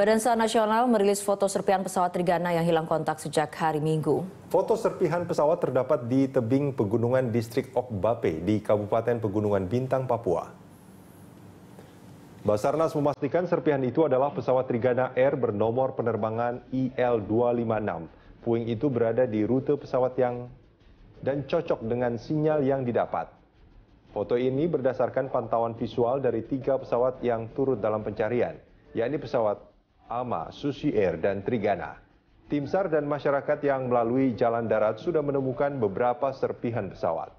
Badan SAR Nasional merilis foto serpihan pesawat Trigana yang hilang kontak sejak hari Minggu. Foto serpihan pesawat terdapat di tebing pegunungan distrik Okbape di Kabupaten Pegunungan Bintang, Papua. Basarnas memastikan serpihan itu adalah pesawat Trigana Air bernomor penerbangan IL-256. Puing itu berada di rute pesawat yang dan cocok dengan sinyal yang didapat. Foto ini berdasarkan pantauan visual dari tiga pesawat yang turut dalam pencarian, yakni pesawat ama susi air dan trigana tim sar dan masyarakat yang melalui jalan darat sudah menemukan beberapa serpihan pesawat